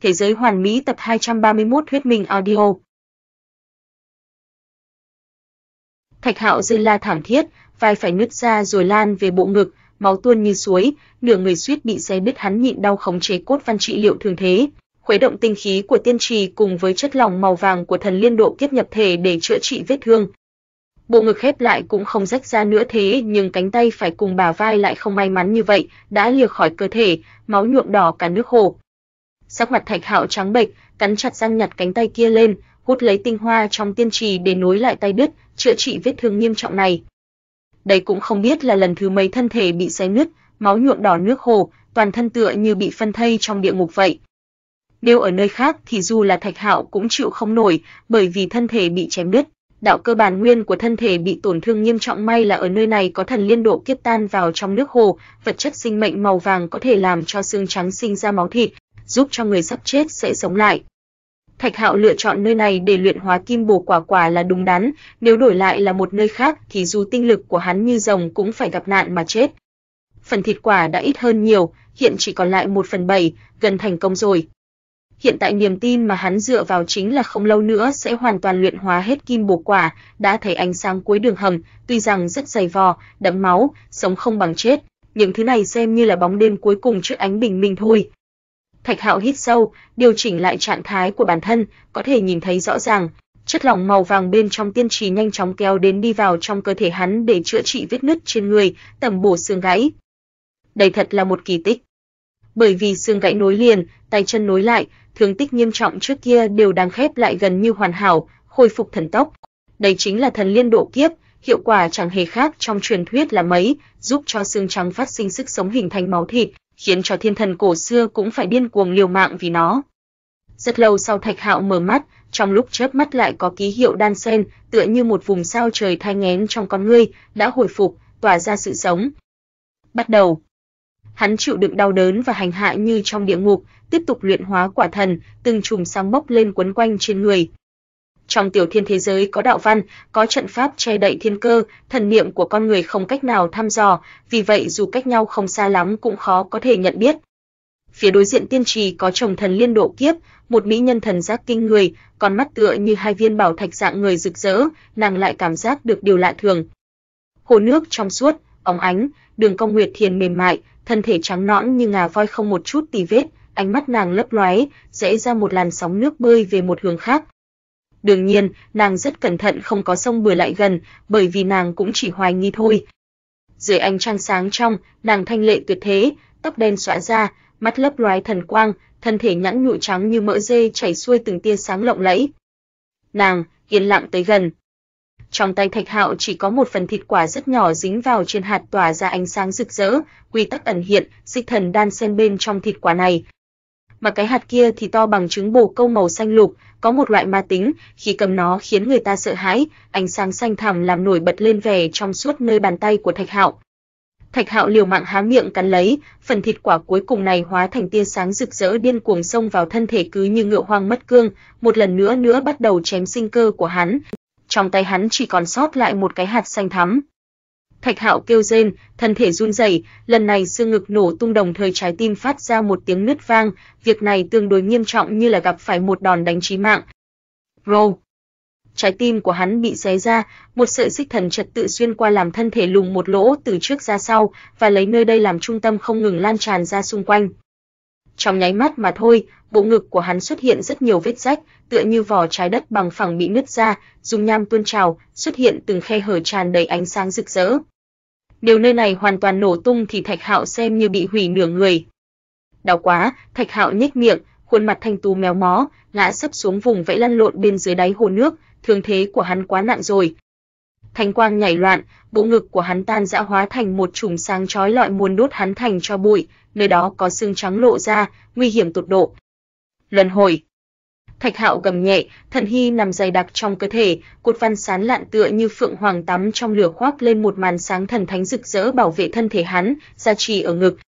Thế giới hoàn mỹ tập 231 Thuyết minh audio. Thạch Hạo dây la thảm thiết, vai phải nứt ra rồi lan về bộ ngực, máu tuôn như suối, nửa người suýt bị xe đứt hắn nhịn đau khống chế cốt văn trị liệu thường thế, khuấy động tinh khí của tiên trì cùng với chất lỏng màu vàng của thần liên độ kiếp nhập thể để chữa trị vết thương. Bộ ngực khép lại cũng không rách ra nữa thế, nhưng cánh tay phải cùng bả vai lại không may mắn như vậy, đã lìa khỏi cơ thể, máu nhuộm đỏ cả nước hồ. Sắc mặt Thạch Hạo trắng bệch, cắn chặt răng nhặt cánh tay kia lên, hút lấy tinh hoa trong tiên trì để nối lại tay đứt, chữa trị vết thương nghiêm trọng này. Đây cũng không biết là lần thứ mấy thân thể bị xé nứt, máu nhuộm đỏ nước hồ, toàn thân tựa như bị phân thây trong địa ngục vậy. Nếu ở nơi khác thì dù là Thạch Hạo cũng chịu không nổi, bởi vì thân thể bị chém đứt, đạo cơ bản nguyên của thân thể bị tổn thương nghiêm trọng may là ở nơi này có thần liên độ kiếp tan vào trong nước hồ, vật chất sinh mệnh màu vàng có thể làm cho xương trắng sinh ra máu thịt, giúp cho người sắp chết sẽ sống lại. Thạch Hạo lựa chọn nơi này để luyện hóa kim bổ quả quả là đúng đắn, nếu đổi lại là một nơi khác thì dù tinh lực của hắn như rồng cũng phải gặp nạn mà chết. Phần thịt quả đã ít hơn nhiều, hiện chỉ còn lại 1 phần 7, gần thành công rồi. Hiện tại niềm tin mà hắn dựa vào chính là không lâu nữa sẽ hoàn toàn luyện hóa hết kim bổ quả, đã thấy ánh sáng cuối đường hầm, tuy rằng rất dày vò, đẫm máu, sống không bằng chết, những thứ này xem như là bóng đêm cuối cùng trước ánh bình minh thôi, Thạch Hạo hít sâu, điều chỉnh lại trạng thái của bản thân, có thể nhìn thấy rõ ràng, chất lỏng màu vàng bên trong tiên trì nhanh chóng kéo đến đi vào trong cơ thể hắn để chữa trị vết nứt trên người, tầm bổ xương gãy. Đây thật là một kỳ tích. Bởi vì xương gãy nối liền, tay chân nối lại, thương tích nghiêm trọng trước kia đều đang khép lại gần như hoàn hảo, khôi phục thần tốc. Đây chính là thần liên độ kiếp, hiệu quả chẳng hề khác trong truyền thuyết là mấy, giúp cho xương trắng phát sinh sức sống hình thành máu thịt, khiến cho thiên thần cổ xưa cũng phải điên cuồng liều mạng vì nó. Rất lâu sau Thạch Hạo mở mắt, trong lúc chớp mắt lại có ký hiệu đan sen, tựa như một vùng sao trời thay ngén trong con ngươi, đã hồi phục, tỏa ra sự sống. Bắt đầu. Hắn chịu đựng đau đớn và hành hạ như trong địa ngục, tiếp tục luyện hóa quả thần, từng chùm sáng bốc lên quấn quanh trên người. Trong tiểu thiên thế giới có đạo văn, có trận pháp che đậy thiên cơ, thần niệm của con người không cách nào thăm dò, vì vậy dù cách nhau không xa lắm cũng khó có thể nhận biết. Phía đối diện tiên trì có chồng thần liên độ kiếp, một mỹ nhân thần giác kinh người, con mắt tựa như hai viên bảo thạch dạng người rực rỡ, nàng lại cảm giác được điều lạ thường. Hồ nước trong suốt, óng ánh, đường cong nguyệt thiền mềm mại, thân thể trắng nõn như ngà voi không một chút tì vết, ánh mắt nàng lấp lóe, rẽ ra một làn sóng nước bơi về một hướng khác. Đương nhiên, nàng rất cẩn thận không có xông bừa lại gần, bởi vì nàng cũng chỉ hoài nghi thôi. Dưới ánh trăng sáng trong, nàng thanh lệ tuyệt thế, tóc đen xõa ra, mắt lấp loé thần quang, thân thể nhẵn nhụi trắng như mỡ dê chảy xuôi từng tia sáng lộng lẫy. Nàng yên lặng tới gần. Trong tay Thạch Hạo chỉ có một phần thịt quả rất nhỏ dính vào trên hạt tỏa ra ánh sáng rực rỡ, quy tắc ẩn hiện, dịch thần đan xen bên trong thịt quả này, mà cái hạt kia thì to bằng trứng bồ câu màu xanh lục, có một loại ma tính, khi cầm nó khiến người ta sợ hãi, ánh sáng xanh thẳm làm nổi bật lên vẻ trong suốt nơi bàn tay của Thạch Hạo. Thạch Hạo liều mạng há miệng cắn lấy, phần thịt quả cuối cùng này hóa thành tia sáng rực rỡ điên cuồng xông vào thân thể cứ như ngựa hoang mất cương, một lần nữa nữa bắt đầu chém sinh cơ của hắn. Trong tay hắn chỉ còn sót lại một cái hạt xanh thắm. Thạch Hạo kêu rên, thân thể run rẩy, lần này xương ngực nổ tung đồng thời trái tim phát ra một tiếng nứt vang, việc này tương đối nghiêm trọng như là gặp phải một đòn đánh chí mạng. Roll. Trái tim của hắn bị xé ra, một sợi xích thần trật tự xuyên qua làm thân thể lùng một lỗ từ trước ra sau và lấy nơi đây làm trung tâm không ngừng lan tràn ra xung quanh. Trong nháy mắt mà thôi, bộ ngực của hắn xuất hiện rất nhiều vết rách, tựa như vỏ trái đất bằng phẳng bị nứt ra, dùng nham tuôn trào, xuất hiện từng khe hở tràn đầy ánh sáng rực rỡ nếu nơi này hoàn toàn nổ tung thì Thạch Hạo xem như bị hủy nửa người. Đau quá, Thạch Hạo nhếch miệng, khuôn mặt thanh tú méo mó, ngã sấp xuống vùng vẫy lăn lộn bên dưới đáy hồ nước, thương thế của hắn quá nặng rồi. Thanh quang nhảy loạn, bộ ngực của hắn tan rã hóa thành một chùm sáng chói lọi muốn đốt hắn thành cho bụi, nơi đó có xương trắng lộ ra, nguy hiểm tột độ. Luân hồi Thạch Hạo gầm nhẹ, thần hy nằm dày đặc trong cơ thể, cột văn sán lạn tựa như phượng hoàng tắm trong lửa khoác lên một màn sáng thần thánh rực rỡ bảo vệ thân thể hắn, gia trì ở ngực.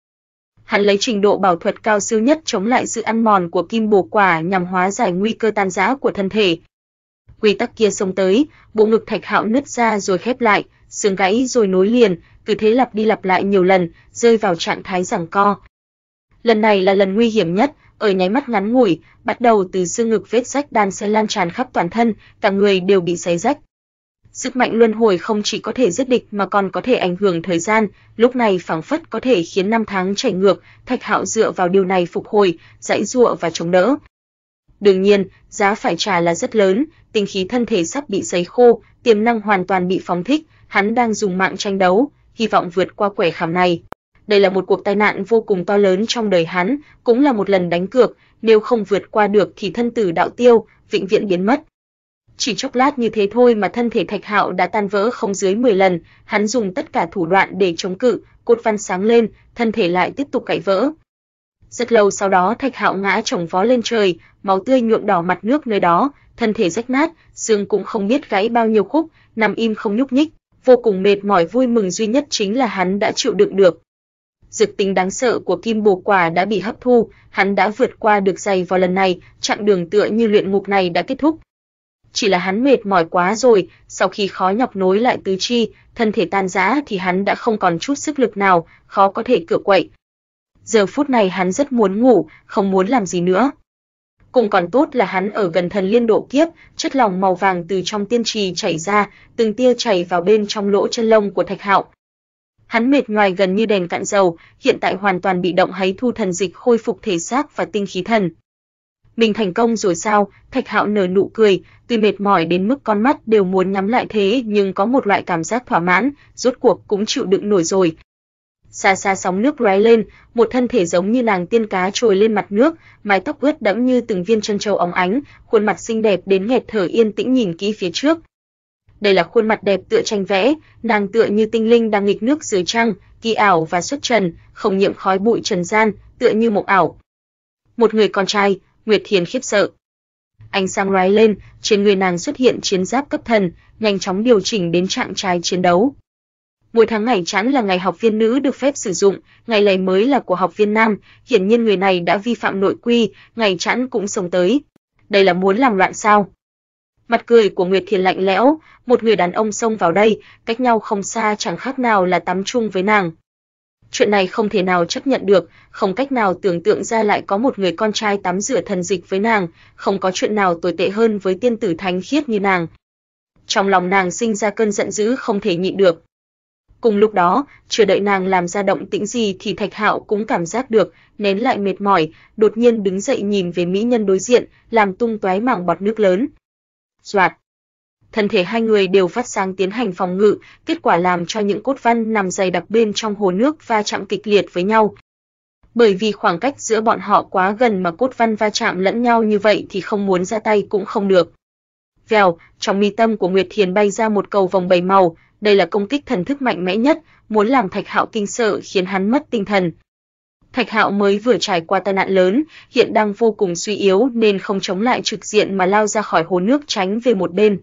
Hắn lấy trình độ bảo thuật cao siêu nhất chống lại sự ăn mòn của kim bồ quả nhằm hóa giải nguy cơ tan rã của thân thể. Quy tắc kia xông tới, bộ ngực Thạch Hạo nứt ra rồi khép lại, xương gãy rồi nối liền, cứ thế lặp đi lặp lại nhiều lần, rơi vào trạng thái giằng co. Lần này là lần nguy hiểm nhất, ở nháy mắt ngắn ngủi, bắt đầu từ xương ngực vết rách đan xé lan tràn khắp toàn thân, cả người đều bị xé rách. Sức mạnh luân hồi không chỉ có thể giết địch mà còn có thể ảnh hưởng thời gian, lúc này phảng phất có thể khiến năm tháng chảy ngược, Thạch Hạo dựa vào điều này phục hồi, dãy dụa và chống đỡ. Đương nhiên, giá phải trả là rất lớn, tinh khí thân thể sắp bị sấy khô, tiềm năng hoàn toàn bị phóng thích, hắn đang dùng mạng tranh đấu, hy vọng vượt qua quẻ khảm này. Đây là một cuộc tai nạn vô cùng to lớn trong đời hắn, cũng là một lần đánh cược, nếu không vượt qua được thì thân tử đạo tiêu, vĩnh viễn biến mất. Chỉ chốc lát như thế thôi mà thân thể Thạch Hạo đã tan vỡ không dưới 10 lần, hắn dùng tất cả thủ đoạn để chống cự, cột văn sáng lên, thân thể lại tiếp tục cạy vỡ. Rất lâu sau đó Thạch Hạo ngã chồng vó lên trời, máu tươi nhuộm đỏ mặt nước nơi đó, thân thể rách nát, xương cũng không biết gãy bao nhiêu khúc, nằm im không nhúc nhích, vô cùng mệt mỏi vui mừng duy nhất chính là hắn đã chịu đựng được, dược tính đáng sợ của kim bồ quả đã bị hấp thu, hắn đã vượt qua được dày vào lần này, chặng đường tựa như luyện ngục này đã kết thúc. Chỉ là hắn mệt mỏi quá rồi, sau khi khó nhọc nối lại tứ chi, thân thể tan rã thì hắn đã không còn chút sức lực nào, khó có thể cựa quậy. Giờ phút này hắn rất muốn ngủ, không muốn làm gì nữa. Cũng còn tốt là hắn ở gần thần liên độ kiếp, chất lỏng màu vàng từ trong tiên trì chảy ra, từng tia chảy vào bên trong lỗ chân lông của Thạch Hạo. Hắn mệt ngoài gần như đèn cạn dầu, hiện tại hoàn toàn bị động hấy thu thần dịch khôi phục thể xác và tinh khí thần. Mình thành công rồi sao? Thạch Hạo nở nụ cười, tuy mệt mỏi đến mức con mắt đều muốn nhắm lại thế nhưng có một loại cảm giác thỏa mãn, rốt cuộc cũng chịu đựng nổi rồi. Xa xa sóng nước lóe lên, một thân thể giống như nàng tiên cá trồi lên mặt nước, mái tóc ướt đẫm như từng viên trân châu óng ánh, khuôn mặt xinh đẹp đến nghẹt thở yên tĩnh nhìn kỹ phía trước, đây là khuôn mặt đẹp tựa tranh vẽ, nàng tựa như tinh linh đang nghịch nước dưới trăng, kỳ ảo và xuất trần, không nhiễm khói bụi trần gian, tựa như mộng ảo. Một người con trai, Nguyệt Thiền khiếp sợ. Ánh sáng lóe lên, trên người nàng xuất hiện chiến giáp cấp thần, nhanh chóng điều chỉnh đến trạng thái chiến đấu. Mỗi tháng ngày chẵn là ngày học viên nữ được phép sử dụng, ngày lẻ mới là của học viên nam, hiển nhiên người này đã vi phạm nội quy, ngày chẵn cũng sống tới. Đây là muốn làm loạn sao? Mặt cười của Nguyệt Thiền lạnh lẽo, một người đàn ông xông vào đây, cách nhau không xa chẳng khác nào là tắm chung với nàng. Chuyện này không thể nào chấp nhận được, không cách nào tưởng tượng ra lại có một người con trai tắm rửa thần dịch với nàng, không có chuyện nào tồi tệ hơn với tiên tử thánh khiết như nàng. Trong lòng nàng sinh ra cơn giận dữ không thể nhịn được. Cùng lúc đó, chưa đợi nàng làm ra động tĩnh gì thì Thạch Hạo cũng cảm giác được, nén lại mệt mỏi, đột nhiên đứng dậy nhìn về mỹ nhân đối diện, làm tung tóe mảng bọt nước lớn. Doạt. Thân thể hai người đều vắt sang tiến hành phòng ngự, kết quả làm cho những cốt văn nằm dày đặc bên trong hồ nước va chạm kịch liệt với nhau. Bởi vì khoảng cách giữa bọn họ quá gần mà cốt văn va chạm lẫn nhau như vậy thì không muốn ra tay cũng không được. Vèo, trong mi tâm của Nguyệt Thiền bay ra một cầu vòng bảy màu, đây là công kích thần thức mạnh mẽ nhất, muốn làm Thạch Hạo kinh sợ khiến hắn mất tinh thần, Thạch Hạo mới vừa trải qua tai nạn lớn, hiện đang vô cùng suy yếu nên không chống lại trực diện mà lao ra khỏi hồ nước tránh về một bên.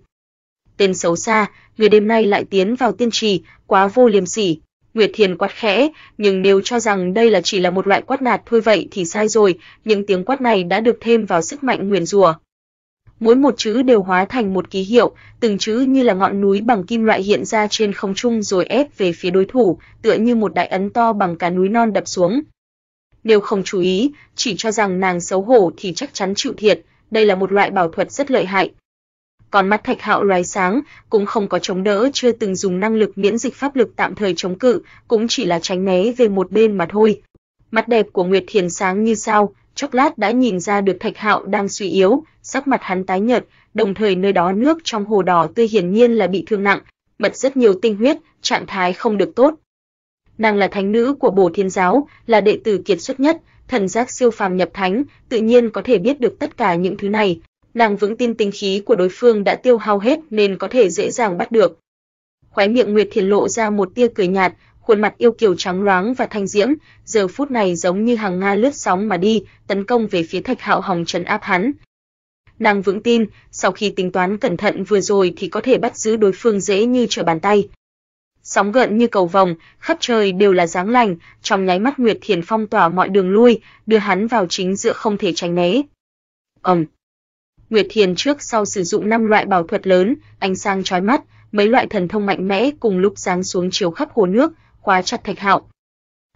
Tên xấu xa, người đêm nay lại tiến vào tiên trì, quá vô liêm sỉ. Nguyệt Thiền quát khẽ, nhưng nếu cho rằng đây là chỉ là một loại quát nạt thôi vậy thì sai rồi, những tiếng quát này đã được thêm vào sức mạnh nguyền rủa. Mỗi một chữ đều hóa thành một ký hiệu, từng chữ như là ngọn núi bằng kim loại hiện ra trên không trung rồi ép về phía đối thủ, tựa như một đại ấn to bằng cả núi non đập xuống, nếu không chú ý, chỉ cho rằng nàng xấu hổ thì chắc chắn chịu thiệt, đây là một loại bảo thuật rất lợi hại. Còn mắt Thạch Hạo loài sáng, cũng không có chống đỡ, chưa từng dùng năng lực miễn dịch pháp lực tạm thời chống cự, cũng chỉ là tránh né về một bên mà thôi. Mắt đẹp của Nguyệt Thiền sáng như sao, chốc lát đã nhìn ra được Thạch Hạo đang suy yếu, sắc mặt hắn tái nhợt, đồng thời nơi đó nước trong hồ đỏ tươi hiển nhiên là bị thương nặng, bật rất nhiều tinh huyết, trạng thái không được tốt nàng là thánh nữ của Bồ Thiên giáo, là đệ tử kiệt xuất nhất, thần giác siêu phàm nhập thánh, tự nhiên có thể biết được tất cả những thứ này. Nàng vững tin tinh khí của đối phương đã tiêu hao hết nên có thể dễ dàng bắt được. Khóe miệng Nguyệt Thiền lộ ra một tia cười nhạt, khuôn mặt yêu kiều trắng loáng và thanh diễm, giờ phút này giống như hàng nga lướt sóng mà đi, tấn công về phía Thạch Hạo Hồng trấn áp hắn. Nàng vững tin, sau khi tính toán cẩn thận vừa rồi thì có thể bắt giữ đối phương dễ như trở bàn tay sóng gợn như cầu vồng, khắp trời đều là dáng lành, trong nháy mắt Nguyệt Thiền phong tỏa mọi đường lui, đưa hắn vào chính giữa không thể tránh né. Ầm. Nguyệt Thiền trước sau sử dụng năm loại bảo thuật lớn, ánh sáng chói mắt, mấy loại thần thông mạnh mẽ cùng lúc giáng xuống chiếu khắp hồ nước, khóa chặt Thạch Hạo.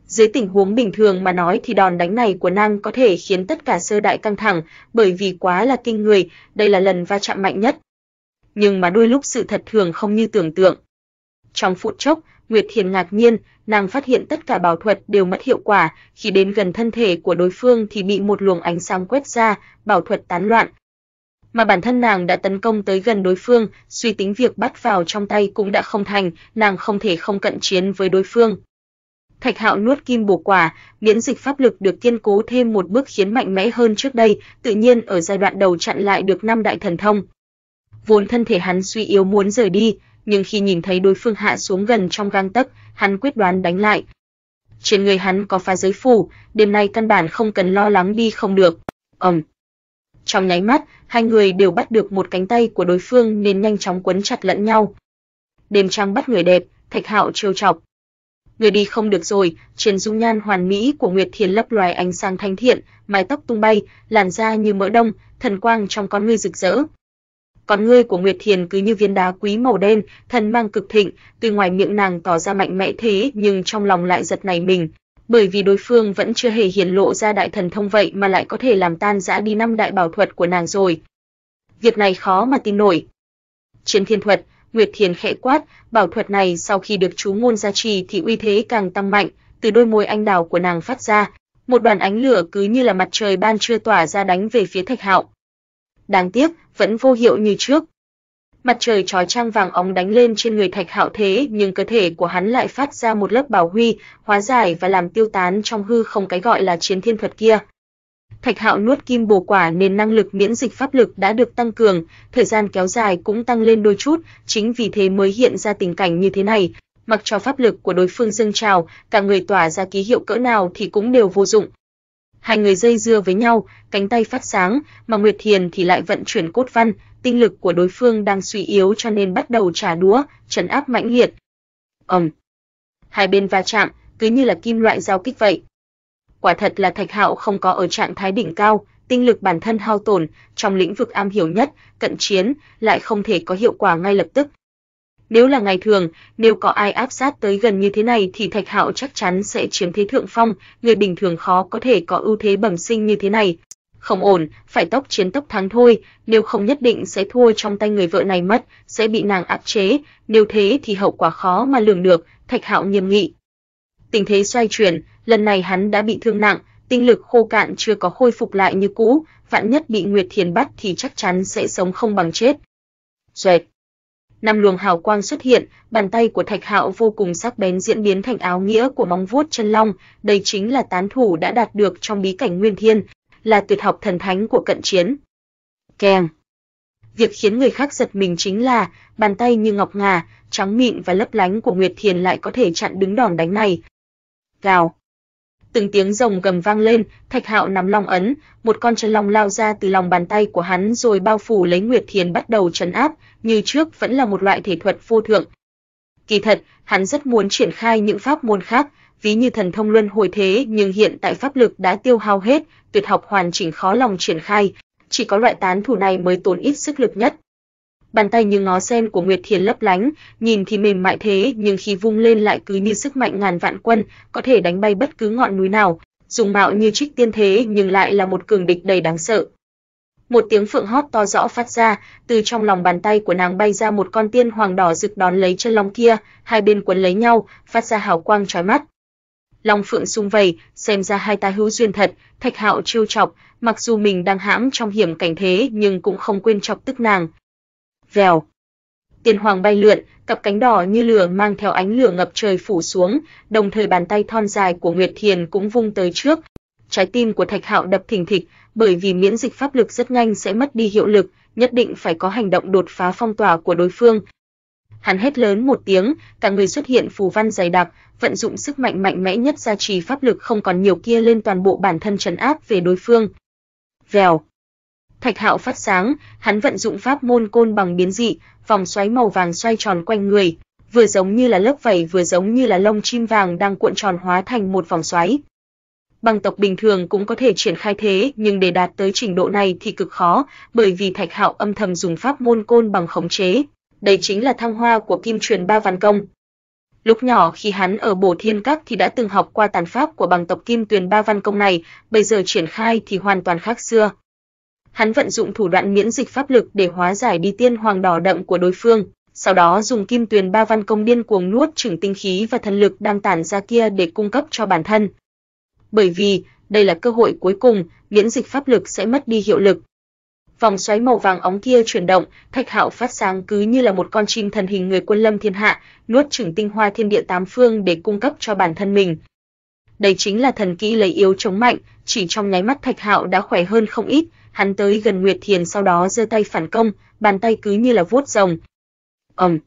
Dưới tình huống bình thường mà nói thì đòn đánh này của nàng có thể khiến tất cả sơ đại căng thẳng, bởi vì quá là kinh người, đây là lần va chạm mạnh nhất. Nhưng mà đôi lúc sự thật thường không như tưởng tượng. Trong phút chốc, Nguyệt Thiền ngạc nhiên, nàng phát hiện tất cả bảo thuật đều mất hiệu quả, khi đến gần thân thể của đối phương thì bị một luồng ánh sáng quét ra, bảo thuật tán loạn. Mà bản thân nàng đã tấn công tới gần đối phương, suy tính việc bắt vào trong tay cũng đã không thành, nàng không thể không cận chiến với đối phương. Thạch Hạo nuốt kim bổ quả, miễn dịch pháp lực được kiên cố thêm một bước khiến mạnh mẽ hơn trước đây, tự nhiên ở giai đoạn đầu chặn lại được năm đại thần thông. Vốn thân thể hắn suy yếu muốn rời đi, nhưng khi nhìn thấy đối phương hạ xuống gần trong gang tấc, hắn quyết đoán đánh lại. Trên người hắn có phá giới phủ, đêm nay căn bản không cần lo lắng đi không được. Ầm. Trong nháy mắt, hai người đều bắt được một cánh tay của đối phương nên nhanh chóng quấn chặt lẫn nhau. Đêm trăng bắt người đẹp, Thạch Hạo trêu chọc. Người đi không được rồi, trên dung nhan hoàn mỹ của Nguyệt Thiên lấp loài ánh sáng thanh thiện, mái tóc tung bay, làn da như mỡ đông, thần quang trong con ngươi rực rỡ, còn ngươi của Nguyệt Thiền cứ như viên đá quý màu đen, thần mang cực thịnh, từ ngoài miệng nàng tỏ ra mạnh mẽ thế nhưng trong lòng lại giật nảy mình, bởi vì đối phương vẫn chưa hề hiển lộ ra đại thần thông vậy mà lại có thể làm tan rã đi năm đại bảo thuật của nàng rồi. Việc này khó mà tin nổi. Chiến thiên thuật, Nguyệt Thiền khẽ quát, bảo thuật này sau khi được chú ngôn gia trì thì uy thế càng tăng mạnh, từ đôi môi anh đào của nàng phát ra, một đoàn ánh lửa cứ như là mặt trời ban trưa tỏa ra đánh về phía Thạch Hạo đáng tiếc vẫn vô hiệu như trước. Mặt trời chói chang vàng óng đánh lên trên người Thạch Hạo Thế, nhưng cơ thể của hắn lại phát ra một lớp bảo huy, hóa giải và làm tiêu tán trong hư không cái gọi là chiến thiên thuật kia. Thạch Hạo nuốt kim bổ quả nên năng lực miễn dịch pháp lực đã được tăng cường, thời gian kéo dài cũng tăng lên đôi chút, chính vì thế mới hiện ra tình cảnh như thế này, mặc cho pháp lực của đối phương dâng trào, cả người tỏa ra ký hiệu cỡ nào thì cũng đều vô dụng, hai người dây dưa với nhau, cánh tay phát sáng, mà Nguyệt Thiền thì lại vận chuyển cốt văn, tinh lực của đối phương đang suy yếu cho nên bắt đầu trả đũa, trấn áp mãnh liệt. Ầm. Hai bên va chạm, cứ như là kim loại giao kích vậy. Quả thật là Thạch Hạo không có ở trạng thái đỉnh cao, tinh lực bản thân hao tổn, trong lĩnh vực am hiểu nhất, cận chiến, lại không thể có hiệu quả ngay lập tức. Nếu là ngày thường, nếu có ai áp sát tới gần như thế này thì Thạch Hạo chắc chắn sẽ chiếm thế thượng phong, người bình thường khó có thể có ưu thế bẩm sinh như thế này. Không ổn, phải tốc chiến tốc thắng thôi, nếu không nhất định sẽ thua trong tay người vợ này mất, sẽ bị nàng áp chế, nếu thế thì hậu quả khó mà lường được, Thạch Hạo nghiêm nghị. Tình thế xoay chuyển, lần này hắn đã bị thương nặng, tinh lực khô cạn chưa có khôi phục lại như cũ, vạn nhất bị Nguyệt Thiền bắt thì chắc chắn sẽ sống không bằng chết. Xoẹt, năm luồng hào quang xuất hiện, bàn tay của Thạch Hạo vô cùng sắc bén diễn biến thành áo nghĩa của móng vuốt chân long, đây chính là tán thủ đã đạt được trong bí cảnh Nguyên Thiên, là tuyệt học thần thánh của cận chiến. Keng. Việc khiến người khác giật mình chính là bàn tay như ngọc ngà, trắng mịn và lấp lánh của Nguyệt Thiền lại có thể chặn đứng đòn đánh này. Gào. Từng tiếng rồng gầm vang lên, Thạch Hạo nắm long ấn, một con chân long lao ra từ lòng bàn tay của hắn rồi bao phủ lấy Nguyệt Thiền bắt đầu trấn áp, như trước vẫn là một loại thể thuật vô thượng. Kỳ thật, hắn rất muốn triển khai những pháp môn khác, ví như thần thông luân hồi thế, nhưng hiện tại pháp lực đã tiêu hao hết, tuyệt học hoàn chỉnh khó lòng triển khai, chỉ có loại tán thủ này mới tốn ít sức lực nhất. Bàn tay như ngó sen của Nguyệt Thiền lấp lánh, nhìn thì mềm mại thế nhưng khi vung lên lại cứ như sức mạnh ngàn vạn quân, có thể đánh bay bất cứ ngọn núi nào. Dùng mạo như trích tiên thế nhưng lại là một cường địch đầy đáng sợ. Một tiếng phượng hót to rõ phát ra, từ trong lòng bàn tay của nàng bay ra một con tiên hoàng đỏ rực đón lấy chân long kia, hai bên quấn lấy nhau, phát ra hào quang chói mắt. Long Phượng sung vầy, xem ra hai ta hữu duyên thật, Thạch Hạo trêu chọc, mặc dù mình đang hãm trong hiểm cảnh thế nhưng cũng không quên chọc tức nàng, vèo. Tiền hoàng bay lượn, cặp cánh đỏ như lửa mang theo ánh lửa ngập trời phủ xuống, đồng thời bàn tay thon dài của Nguyệt Thiền cũng vung tới trước. Trái tim của Thạch Hạo đập thình thịch, bởi vì miễn dịch pháp lực rất nhanh sẽ mất đi hiệu lực, nhất định phải có hành động đột phá phong tỏa của đối phương. Hắn hét lớn một tiếng, cả người xuất hiện phù văn dày đặc, vận dụng sức mạnh mạnh mẽ nhất gia trì pháp lực không còn nhiều kia lên toàn bộ bản thân trấn áp về đối phương. Vèo. Thạch Hạo phát sáng, hắn vận dụng pháp môn côn bằng biến dị, vòng xoáy màu vàng xoay tròn quanh người, vừa giống như là lớp vảy vừa giống như là lông chim vàng đang cuộn tròn hóa thành một vòng xoáy. Bằng tộc bình thường cũng có thể triển khai thế, nhưng để đạt tới trình độ này thì cực khó, bởi vì Thạch Hạo âm thầm dùng pháp môn côn bằng khống chế. Đây chính là thăng hoa của kim truyền ba văn công. Lúc nhỏ khi hắn ở Bổ Thiên Các thì đã từng học qua tàn pháp của bằng tộc Kim Tuyền Ba Văn Công này, bây giờ triển khai thì hoàn toàn khác xưa hắn vận dụng thủ đoạn miễn dịch pháp lực để hóa giải đi tiên hoàng đỏ đậm của đối phương, sau đó dùng kim tuyền ba văn công điên cuồng nuốt chửng tinh khí và thần lực đang tản ra kia để cung cấp cho bản thân. Bởi vì, đây là cơ hội cuối cùng, miễn dịch pháp lực sẽ mất đi hiệu lực. Vòng xoáy màu vàng óng kia chuyển động, Thạch Hạo phát sáng cứ như là một con chim thần hình người quân lâm thiên hạ, nuốt chửng tinh hoa thiên địa tám phương để cung cấp cho bản thân mình. Đây chính là thần kỹ lấy yếu chống mạnh, chỉ trong nháy mắt Thạch Hạo đã khỏe hơn không ít, hắn tới gần Nguyệt Thiền sau đó giơ tay phản công, bàn tay cứ như là vuốt rồng. Ầm.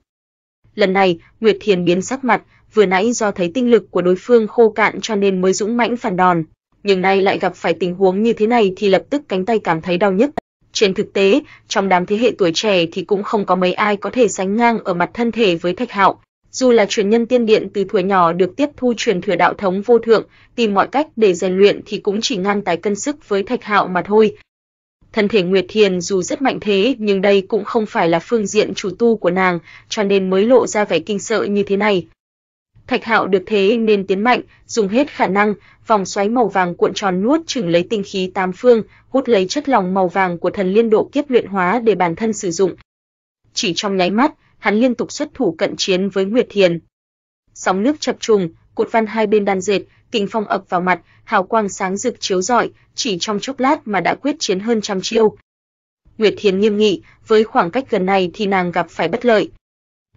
Lần này, Nguyệt Thiền biến sắc mặt, vừa nãy do thấy tinh lực của đối phương khô cạn cho nên mới dũng mãnh phản đòn, nhưng nay lại gặp phải tình huống như thế này thì lập tức cánh tay cảm thấy đau nhức. Trên thực tế, trong đám thế hệ tuổi trẻ thì cũng không có mấy ai có thể sánh ngang ở mặt thân thể với Thạch Hạo. Dù là truyền nhân tiên điện từ thuở nhỏ được tiếp thu truyền thừa đạo thống vô thượng, tìm mọi cách để rèn luyện thì cũng chỉ ngang tài cân sức với Thạch Hạo mà thôi, Thần thể Nguyệt Thiền dù rất mạnh thế nhưng đây cũng không phải là phương diện chủ tu của nàng, cho nên mới lộ ra vẻ kinh sợ như thế này. Thạch Hạo được thế nên tiến mạnh, dùng hết khả năng, vòng xoáy màu vàng cuộn tròn nuốt chửng lấy tinh khí tám phương, hút lấy chất lỏng màu vàng của thần liên độ kiếp luyện hóa để bản thân sử dụng. Chỉ trong nháy mắt, hắn liên tục xuất thủ cận chiến với Nguyệt Thiền. Sóng nước chập trùng, cột văn hai bên đan dệt, kình phong ập vào mặt, hào quang sáng rực chiếu rọi, chỉ trong chốc lát mà đã quyết chiến hơn trăm chiêu. Nguyệt Thiền nghiêm nghị, với khoảng cách gần này thì nàng gặp phải bất lợi.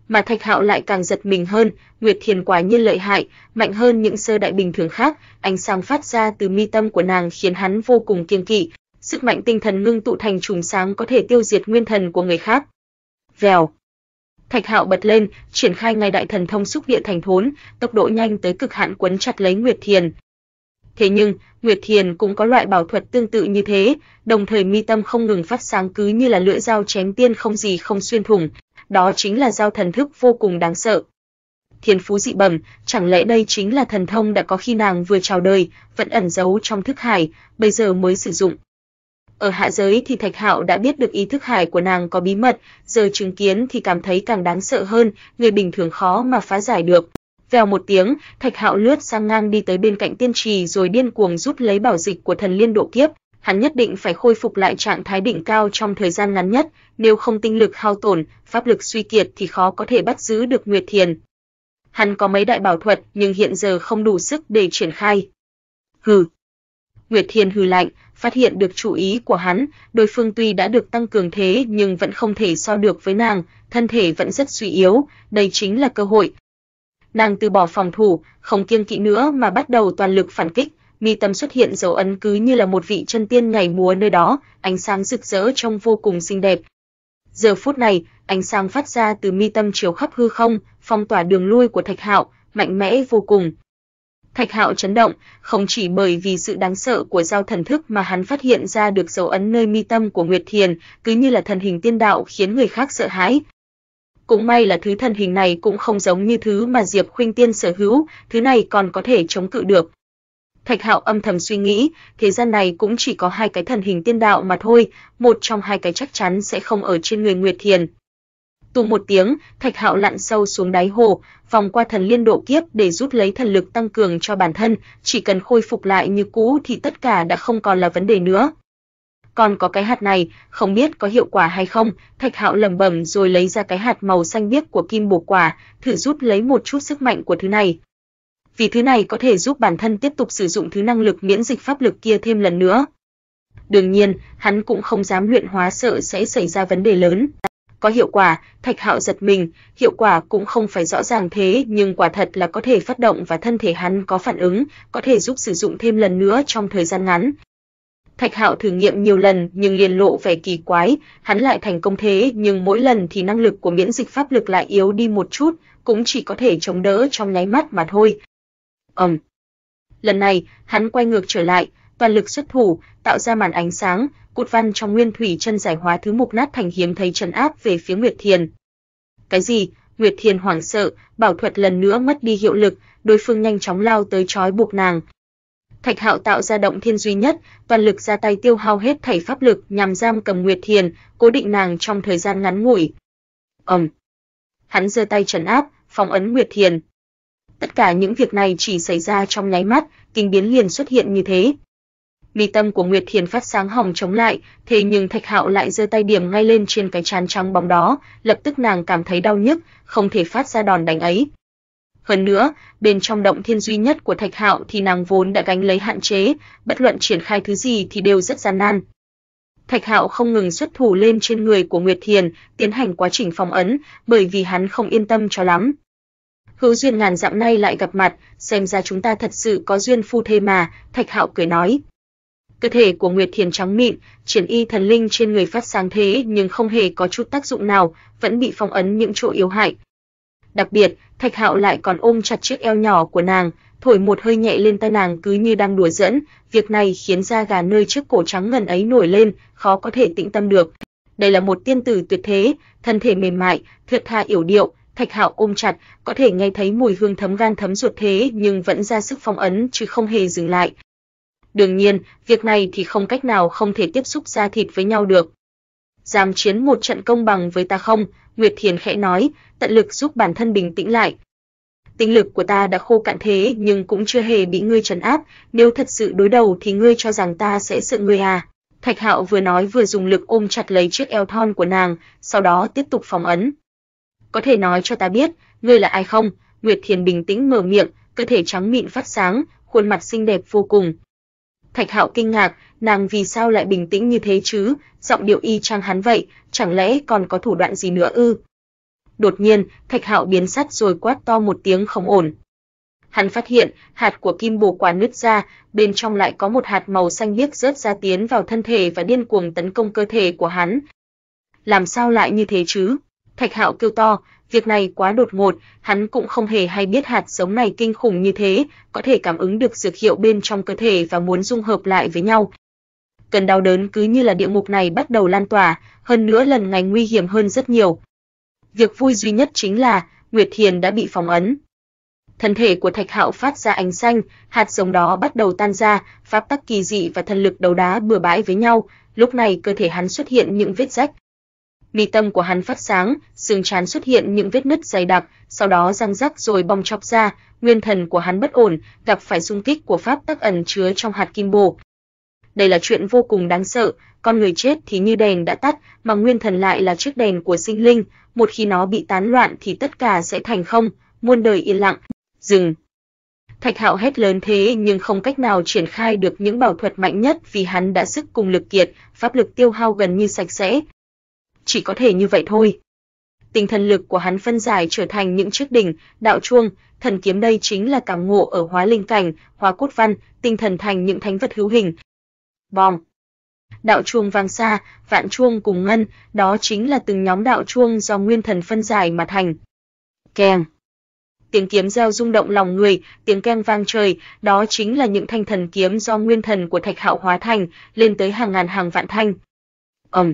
Mà Thạch Hạo lại càng giật mình hơn, Nguyệt Thiền quả nhiên lợi hại, mạnh hơn những sơ đại bình thường khác, ánh sáng phát ra từ mi tâm của nàng khiến hắn vô cùng kiêng kỵ, sức mạnh tinh thần ngưng tụ thành trùng sáng có thể tiêu diệt nguyên thần của người khác. Vèo, Thạch Hạo bật lên, triển khai ngay đại thần thông xúc địa thành thốn, tốc độ nhanh tới cực hạn quấn chặt lấy Nguyệt Thiền. Thế nhưng, Nguyệt Thiền cũng có loại bảo thuật tương tự như thế, đồng thời mi tâm không ngừng phát sáng cứ như là lưỡi dao chém tiên không gì không xuyên thủng, đó chính là dao thần thức vô cùng đáng sợ. Thiên phú dị bẩm, chẳng lẽ đây chính là thần thông đã có khi nàng vừa chào đời, vẫn ẩn giấu trong thức hải, bây giờ mới sử dụng. Ở hạ giới thì Thạch Hạo đã biết được ý thức hải của nàng có bí mật, giờ chứng kiến thì cảm thấy càng đáng sợ hơn, người bình thường khó mà phá giải được. Vèo một tiếng, Thạch Hạo lướt sang ngang đi tới bên cạnh tiên trì rồi điên cuồng rút lấy bảo dịch của thần liên độ kiếp. Hắn nhất định phải khôi phục lại trạng thái đỉnh cao trong thời gian ngắn nhất, nếu không tinh lực hao tổn, pháp lực suy kiệt thì khó có thể bắt giữ được Nguyệt Thiền. Hắn có mấy đại bảo thuật nhưng hiện giờ không đủ sức để triển khai. Hừ. Nguyệt Thiền hừ lạnh, phát hiện được chú ý của hắn, đối phương tuy đã được tăng cường thế nhưng vẫn không thể so được với nàng, thân thể vẫn rất suy yếu, đây chính là cơ hội. Nàng từ bỏ phòng thủ, không kiêng kỵ nữa mà bắt đầu toàn lực phản kích, mi tâm xuất hiện dấu ấn cứ như là một vị chân tiên ngày múa nơi đó, ánh sáng rực rỡ trông vô cùng xinh đẹp. Giờ phút này, ánh sáng phát ra từ mi tâm chiếu khắp hư không, phong tỏa đường lui của Thạch Hạo, mạnh mẽ vô cùng. Thạch Hạo chấn động, không chỉ bởi vì sự đáng sợ của giao thần thức mà hắn phát hiện ra được dấu ấn nơi mi tâm của Nguyệt Thiền, cứ như là thần hình tiên đạo khiến người khác sợ hãi. Cũng may là thứ thần hình này cũng không giống như thứ mà Diệp Khuynh Tiên sở hữu, thứ này còn có thể chống cự được. Thạch Hạo âm thầm suy nghĩ, thế gian này cũng chỉ có hai cái thần hình tiên đạo mà thôi, một trong hai cái chắc chắn sẽ không ở trên người Nguyệt Thiền, Tù một tiếng, Thạch Hạo lặn sâu xuống đáy hồ, vòng qua thần liên độ kiếp để rút lấy thần lực tăng cường cho bản thân, chỉ cần khôi phục lại như cũ thì tất cả đã không còn là vấn đề nữa. Còn có cái hạt này, không biết có hiệu quả hay không, Thạch Hạo lẩm bẩm rồi lấy ra cái hạt màu xanh biếc của kim bổ quả, thử rút lấy một chút sức mạnh của thứ này. Vì thứ này có thể giúp bản thân tiếp tục sử dụng thứ năng lực miễn dịch pháp lực kia thêm lần nữa. Đương nhiên, hắn cũng không dám luyện hóa sợ sẽ xảy ra vấn đề lớn có hiệu quả, Thạch Hạo giật mình, hiệu quả cũng không phải rõ ràng thế, nhưng quả thật là có thể phát động và thân thể hắn có phản ứng, có thể giúp sử dụng thêm lần nữa trong thời gian ngắn. Thạch Hạo thử nghiệm nhiều lần nhưng liền lộ vẻ kỳ quái, hắn lại thành công thế nhưng mỗi lần thì năng lực của miễn dịch pháp lực lại yếu đi một chút, cũng chỉ có thể chống đỡ trong nháy mắt mà thôi. Ầm. Um. Lần này, hắn quay ngược trở lại, toàn lực xuất thủ, tạo ra màn ánh sáng, cụt văn trong nguyên thủy chân giải hóa thứ mục nát thành hiếm thấy trấn áp về phía Nguyệt Thiền. Cái gì? Nguyệt Thiền hoảng sợ, bảo thuật lần nữa mất đi hiệu lực, đối phương nhanh chóng lao tới trói buộc nàng. Thạch Hạo tạo ra động thiên duy nhất, toàn lực ra tay tiêu hao hết thảy pháp lực nhằm giam cầm Nguyệt Thiền, cố định nàng trong thời gian ngắn ngủi. Ầm. Hắn giơ tay trấn áp, phong ấn Nguyệt Thiền. Tất cả những việc này chỉ xảy ra trong nháy mắt, kinh biến liền xuất hiện như thế mi tâm của Nguyệt Thiền phát sáng hồng chống lại, thế nhưng Thạch Hạo lại giơ tay điểm ngay lên trên cái trán trắng bóng đó, lập tức nàng cảm thấy đau nhức, không thể phát ra đòn đánh ấy. Hơn nữa, bên trong động thiên duy nhất của Thạch Hạo thì nàng vốn đã gánh lấy hạn chế, bất luận triển khai thứ gì thì đều rất gian nan. Thạch Hạo không ngừng xuất thủ lên trên người của Nguyệt Thiền, tiến hành quá trình phòng ấn, bởi vì hắn không yên tâm cho lắm. Hữu duyên ngàn dặm nay lại gặp mặt, xem ra chúng ta thật sự có duyên phu thê mà, Thạch Hạo cười nói. Cơ thể của Nguyệt Thiền trắng mịn, triển y thần linh trên người phát sáng thế nhưng không hề có chút tác dụng nào, vẫn bị phong ấn những chỗ yếu hại. Đặc biệt, Thạch Hạo lại còn ôm chặt chiếc eo nhỏ của nàng, thổi một hơi nhẹ lên tai nàng cứ như đang đùa giỡn, việc này khiến da gà nơi trước cổ trắng ngần ấy nổi lên, khó có thể tĩnh tâm được. Đây là một tiên tử tuyệt thế, thân thể mềm mại, thượt tha yểu điệu, Thạch Hạo ôm chặt, có thể nghe thấy mùi hương thấm gan thấm ruột thế nhưng vẫn ra sức phong ấn chứ không hề dừng lại. Đương nhiên, việc này thì không cách nào không thể tiếp xúc ra thịt với nhau được. Giam chiến một trận công bằng với ta không, Nguyệt Thiền khẽ nói, tận lực giúp bản thân bình tĩnh lại. Tinh lực của ta đã khô cạn thế nhưng cũng chưa hề bị ngươi trấn áp, nếu thật sự đối đầu thì ngươi cho rằng ta sẽ sợ ngươi à? Thạch Hạo vừa nói vừa dùng lực ôm chặt lấy chiếc eo thon của nàng, sau đó tiếp tục phỏng ấn. "Có thể nói cho ta biết, ngươi là ai không?" Nguyệt Thiền bình tĩnh mở miệng, cơ thể trắng mịn phát sáng, khuôn mặt xinh đẹp vô cùng, Thạch Hạo kinh ngạc, nàng vì sao lại bình tĩnh như thế chứ, giọng điệu y chang hắn vậy, chẳng lẽ còn có thủ đoạn gì nữa ư? Đột nhiên, Thạch Hạo biến sắc rồi quát to một tiếng không ổn. Hắn phát hiện, hạt của kim bồ quả nứt ra, bên trong lại có một hạt màu xanh biếc rớt ra tiến vào thân thể và điên cuồng tấn công cơ thể của hắn. Làm sao lại như thế chứ? Thạch Hạo kêu to, Việc này quá đột ngột, hắn cũng không hề hay biết hạt giống này kinh khủng như thế, có thể cảm ứng được dược hiệu bên trong cơ thể và muốn dung hợp lại với nhau. Cần đau đớn cứ như là địa ngục này bắt đầu lan tỏa, hơn nữa lần này nguy hiểm hơn rất nhiều. Việc vui duy nhất chính là Nguyệt Thiền đã bị phòng ấn. Thân thể của Thạch Hạo phát ra ánh xanh, hạt giống đó bắt đầu tan ra, pháp tắc kỳ dị và thần lực đầu đá bừa bãi với nhau, lúc này cơ thể hắn xuất hiện những vết rách, mi tâm của hắn phát sáng, xương chán xuất hiện những vết nứt dày đặc, sau đó răng rắc rồi bong chóc ra, nguyên thần của hắn bất ổn, gặp phải xung kích của pháp tắc ẩn chứa trong hạt kim bồ. Đây là chuyện vô cùng đáng sợ, con người chết thì như đèn đã tắt, mà nguyên thần lại là chiếc đèn của sinh linh, một khi nó bị tán loạn thì tất cả sẽ thành không, muôn đời yên lặng. Dừng. Thạch Hạo hét lớn thế nhưng không cách nào triển khai được những bảo thuật mạnh nhất vì hắn đã sức cùng lực kiệt, pháp lực tiêu hao gần như sạch sẽ, chỉ có thể như vậy thôi. Tinh thần lực của hắn phân giải trở thành những chiếc đỉnh, đạo chuông, thần kiếm đây chính là cảm ngộ ở hóa linh cảnh, hóa cốt văn, tinh thần thành những thánh vật hữu hình. Bom. Đạo chuông vang xa, vạn chuông cùng ngân, đó chính là từng nhóm đạo chuông do nguyên thần phân giải mà thành. Keng tiếng kiếm gieo rung động lòng người, tiếng keng vang trời, đó chính là những thanh thần kiếm do nguyên thần của Thạch Hạo hóa thành, lên tới hàng ngàn hàng vạn thanh. Ầm. Um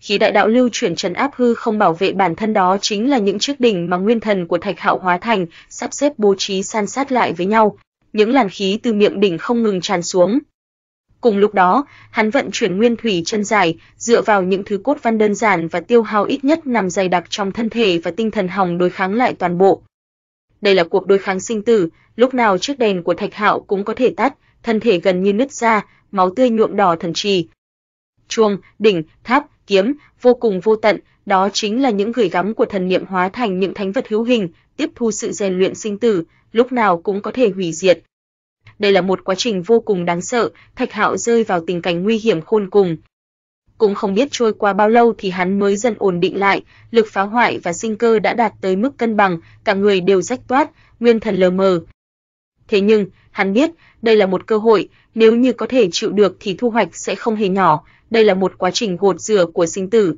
khí đại đạo lưu chuyển trấn áp hư không bảo vệ bản thân đó chính là những chiếc đỉnh mà nguyên thần của Thạch Hạo hóa thành, sắp xếp bố trí san sát lại với nhau, những làn khí từ miệng đỉnh không ngừng tràn xuống. Cùng lúc đó, hắn vận chuyển nguyên thủy chân dài, dựa vào những thứ cốt văn đơn giản và tiêu hao ít nhất nằm dày đặc trong thân thể và tinh thần hòng đối kháng lại toàn bộ. Đây là cuộc đối kháng sinh tử, lúc nào chiếc đèn của Thạch Hạo cũng có thể tắt, thân thể gần như nứt ra, máu tươi nhuộm đỏ thần trì. Chuông, đỉnh, tháp, kiếm, vô cùng vô tận, đó chính là những gửi gắm của thần niệm hóa thành những thánh vật hữu hình, tiếp thu sự rèn luyện sinh tử, lúc nào cũng có thể hủy diệt. Đây là một quá trình vô cùng đáng sợ, Thạch Hạo rơi vào tình cảnh nguy hiểm khôn cùng. Cũng không biết trôi qua bao lâu thì hắn mới dần ổn định lại, lực phá hoại và sinh cơ đã đạt tới mức cân bằng, cả người đều rách toát, nguyên thần lờ mờ. Thế nhưng, Hắn biết, đây là một cơ hội, nếu như có thể chịu được thì thu hoạch sẽ không hề nhỏ, đây là một quá trình gột rửa của sinh tử.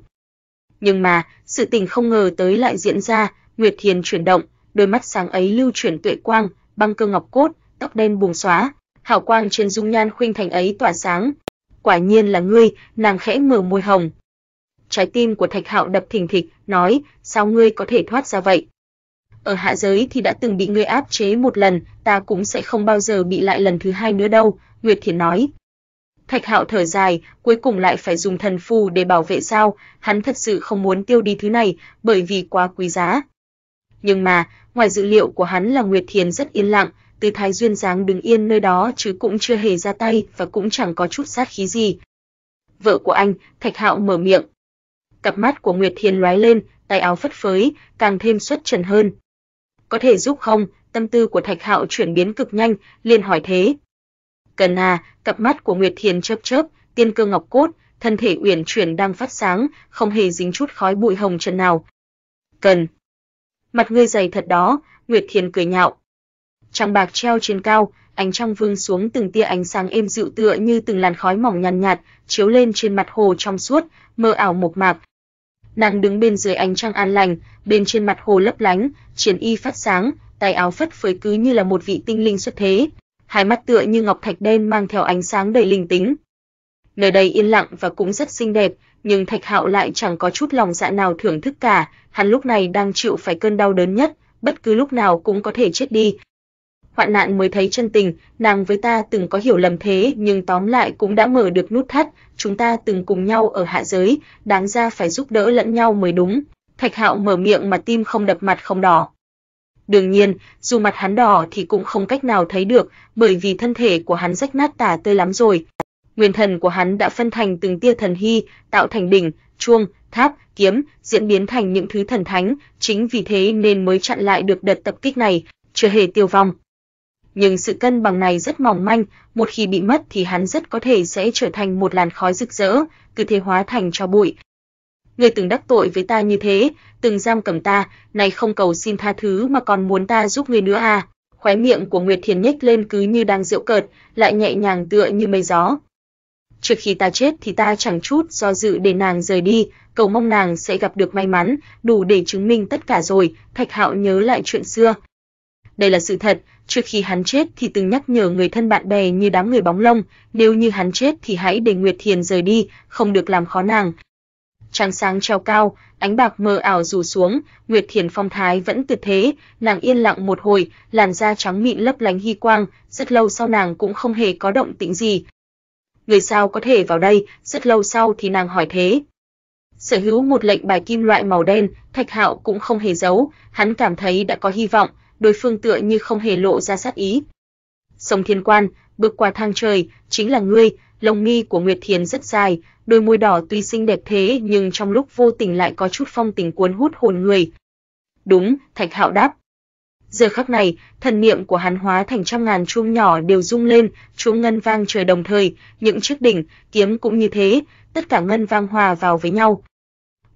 Nhưng mà, sự tình không ngờ tới lại diễn ra, Nguyệt Thiền chuyển động, đôi mắt sáng ấy lưu chuyển tuệ quang, băng cơ ngọc cốt, tóc đen buông xóa, hào quang trên dung nhan khuynh thành ấy tỏa sáng. Quả nhiên là ngươi, nàng khẽ mở môi hồng. Trái tim của Thạch Hạo đập thình thịch, nói, sao ngươi có thể thoát ra vậy? ở hạ giới thì đã từng bị ngươi áp chế một lần, ta cũng sẽ không bao giờ bị lại lần thứ hai nữa đâu, Nguyệt Thiền nói. Thạch Hạo thở dài, cuối cùng lại phải dùng thần phù để bảo vệ sao, hắn thật sự không muốn tiêu đi thứ này, bởi vì quá quý giá. Nhưng mà, ngoài dự liệu của hắn là Nguyệt Thiền rất yên lặng, Từ Thái duyên dáng đứng yên nơi đó chứ cũng chưa hề ra tay và cũng chẳng có chút sát khí gì. Vợ của anh, Thạch Hạo mở miệng. Cặp mắt của Nguyệt Thiền lóe lên, tay áo phất phới, càng thêm xuất trần hơn có thể giúp không? Tâm tư của Thạch Hạo chuyển biến cực nhanh, liền hỏi thế. Cần à, cặp mắt của Nguyệt Thiền chớp chớp, tiên cơ ngọc cốt, thân thể uyển chuyển đang phát sáng, không hề dính chút khói bụi hồng trần nào. Cần. Mặt ngươi dày thật đó, Nguyệt Thiền cười nhạo. Trăng bạc treo trên cao, ánh trăng vương xuống từng tia ánh sáng êm dịu tựa như từng làn khói mỏng nhàn nhạt, nhạt, chiếu lên trên mặt hồ trong suốt, mơ ảo mộc mạc, Nàng đứng bên dưới ánh trăng an lành, bên trên mặt hồ lấp lánh, chiến y phát sáng, tay áo phất phới cứ như là một vị tinh linh xuất thế, hai mắt tựa như ngọc thạch đen mang theo ánh sáng đầy linh tính. Nơi đây yên lặng và cũng rất xinh đẹp, nhưng Thạch Hạo lại chẳng có chút lòng dạ nào thưởng thức cả, hắn lúc này đang chịu phải cơn đau đớn nhất, bất cứ lúc nào cũng có thể chết đi, hoạn nạn mới thấy chân tình, nàng với ta từng có hiểu lầm thế nhưng tóm lại cũng đã mở được nút thắt, chúng ta từng cùng nhau ở hạ giới, đáng ra phải giúp đỡ lẫn nhau mới đúng. Thạch Hạo mở miệng mà tim không đập mặt không đỏ. Đương nhiên, dù mặt hắn đỏ thì cũng không cách nào thấy được, bởi vì thân thể của hắn rách nát tả tơi lắm rồi. Nguyên thần của hắn đã phân thành từng tia thần hy, tạo thành đỉnh, chuông, tháp, kiếm, diễn biến thành những thứ thần thánh, chính vì thế nên mới chặn lại được đợt tập kích này, chưa hề tiêu vong nhưng sự cân bằng này rất mỏng manh, một khi bị mất thì hắn rất có thể sẽ trở thành một làn khói rực rỡ, cứ thế hóa thành cho bụi. Người từng đắc tội với ta như thế, từng giam cầm ta, nay không cầu xin tha thứ mà còn muốn ta giúp người nữa à? Khóe miệng của Nguyệt Thiền nhếch lên cứ như đang giễu cợt, lại nhẹ nhàng tựa như mây gió. Trước khi ta chết thì ta chẳng chút do dự để nàng rời đi, cầu mong nàng sẽ gặp được may mắn, đủ để chứng minh tất cả rồi, Thạch Hạo nhớ lại chuyện xưa, đây là sự thật, trước khi hắn chết thì từng nhắc nhở người thân bạn bè như đám người bóng lông, nếu như hắn chết thì hãy để Nguyệt Thiền rời đi, không được làm khó nàng. Trăng sáng treo cao, ánh bạc mờ ảo rủ xuống, Nguyệt Thiền phong thái vẫn tuyệt thế, nàng yên lặng một hồi, làn da trắng mịn lấp lánh hy quang, rất lâu sau nàng cũng không hề có động tĩnh gì. Người sao có thể vào đây, rất lâu sau thì nàng hỏi thế, sở hữu một lệnh bài kim loại màu đen, Thạch Hạo cũng không hề giấu, hắn cảm thấy đã có hy vọng, đối phương tựa như không hề lộ ra sát ý. Sông Thiên Quan, bước qua thang trời, chính là ngươi, lông mi của Nguyệt Thiền rất dài, đôi môi đỏ tuy xinh đẹp thế nhưng trong lúc vô tình lại có chút phong tình cuốn hút hồn người. Đúng, Thạch Hạo đáp. Giờ khắc này, thần niệm của hắn hóa thành trăm ngàn chuông nhỏ đều rung lên, chuông ngân vang trời đồng thời, những chiếc đỉnh, kiếm cũng như thế, tất cả ngân vang hòa vào với nhau.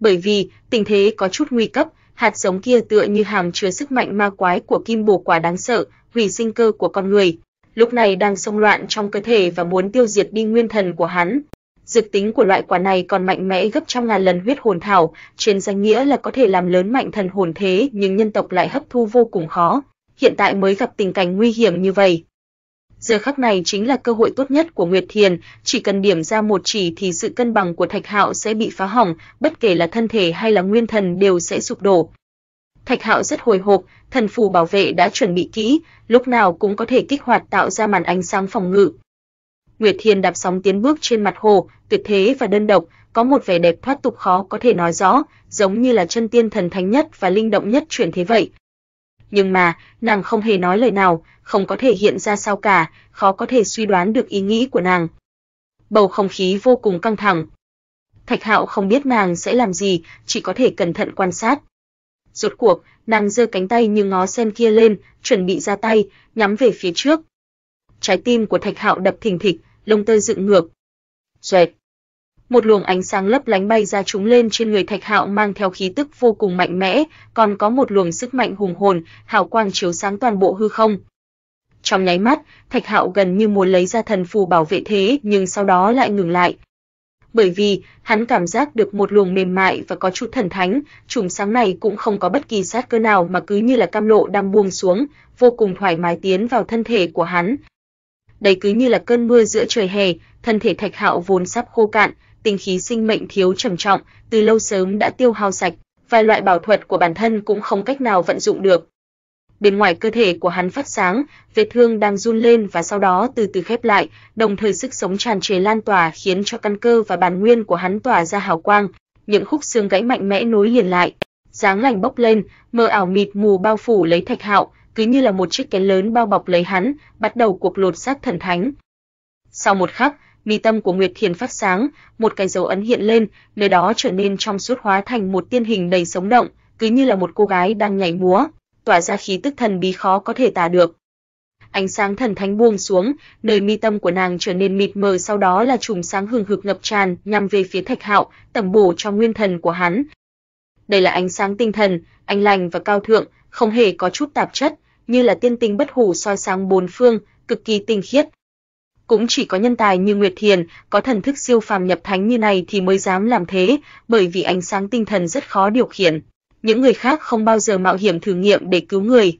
Bởi vì tình thế có chút nguy cấp, hạt giống kia tựa như hàm chứa sức mạnh ma quái của kim bổ quả đáng sợ, hủy sinh cơ của con người, lúc này đang xông loạn trong cơ thể và muốn tiêu diệt đi nguyên thần của hắn. Dược tính của loại quả này còn mạnh mẽ gấp trăm ngàn lần huyết hồn thảo, trên danh nghĩa là có thể làm lớn mạnh thần hồn thế nhưng nhân tộc lại hấp thu vô cùng khó. Hiện tại mới gặp tình cảnh nguy hiểm như vậy, Giờ khắc này chính là cơ hội tốt nhất của Nguyệt Thiền, chỉ cần điểm ra một chỉ thì sự cân bằng của Thạch Hạo sẽ bị phá hỏng, bất kể là thân thể hay là nguyên thần đều sẽ sụp đổ. Thạch Hạo rất hồi hộp, thần phù bảo vệ đã chuẩn bị kỹ, lúc nào cũng có thể kích hoạt tạo ra màn ánh sáng phòng ngự. Nguyệt Thiền đạp sóng tiến bước trên mặt hồ, tuyệt thế và đơn độc, có một vẻ đẹp thoát tục khó có thể nói rõ, giống như là chân tiên thần thánh nhất và linh động nhất chuyển thế vậy nhưng mà nàng không hề nói lời nào, không có thể hiện ra sao cả, khó có thể suy đoán được ý nghĩ của nàng. Bầu không khí vô cùng căng thẳng. Thạch Hạo không biết nàng sẽ làm gì, chỉ có thể cẩn thận quan sát. Rốt cuộc, nàng giơ cánh tay như ngó sen kia lên, chuẩn bị ra tay, nhắm về phía trước. Trái tim của Thạch Hạo đập thình thịch, lông tơ dựng ngược. Xoẹt một luồng ánh sáng lấp lánh bay ra trúng lên trên người Thạch Hạo mang theo khí tức vô cùng mạnh mẽ, còn có một luồng sức mạnh hùng hồn, hào quang chiếu sáng toàn bộ hư không. Trong nháy mắt, Thạch Hạo gần như muốn lấy ra thần phù bảo vệ thế, nhưng sau đó lại ngừng lại. Bởi vì, hắn cảm giác được một luồng mềm mại và có chút thần thánh, chùm sáng này cũng không có bất kỳ sát cơ nào mà cứ như là cam lộ đang buông xuống, vô cùng thoải mái tiến vào thân thể của hắn. Đây cứ như là cơn mưa giữa trời hè, thân thể Thạch Hạo vốn sắp khô cạn, tinh khí sinh mệnh thiếu trầm trọng, từ lâu sớm đã tiêu hao sạch, vài loại bảo thuật của bản thân cũng không cách nào vận dụng được. Bên ngoài cơ thể của hắn phát sáng, vết thương đang run lên và sau đó từ từ khép lại, đồng thời sức sống tràn trề lan tỏa khiến cho căn cơ và bản nguyên của hắn tỏa ra hào quang, những khúc xương gãy mạnh mẽ nối liền lại, dáng lành bốc lên, mờ ảo mịt mù bao phủ lấy Thạch Hạo, cứ như là một chiếc kén lớn bao bọc lấy hắn, bắt đầu cuộc lột xác thần thánh. Sau một khắc, mi tâm của Nguyệt Thiền phát sáng, một cái dấu ấn hiện lên, nơi đó trở nên trong suốt hóa thành một tiên hình đầy sống động, cứ như là một cô gái đang nhảy múa, tỏa ra khí tức thần bí khó có thể tả được. Ánh sáng thần thánh buông xuống, nơi mi tâm của nàng trở nên mịt mờ sau đó là chùm sáng hừng hực ngập tràn nhằm về phía Thạch Hạo, tẩm bổ cho nguyên thần của hắn. Đây là ánh sáng tinh thần, anh lành và cao thượng, không hề có chút tạp chất, như là tiên tinh bất hủ soi sáng bốn phương, cực kỳ tinh khiết, cũng chỉ có nhân tài như Nguyệt Thiền, có thần thức siêu phàm nhập thánh như này thì mới dám làm thế, bởi vì ánh sáng tinh thần rất khó điều khiển. Những người khác không bao giờ mạo hiểm thử nghiệm để cứu người.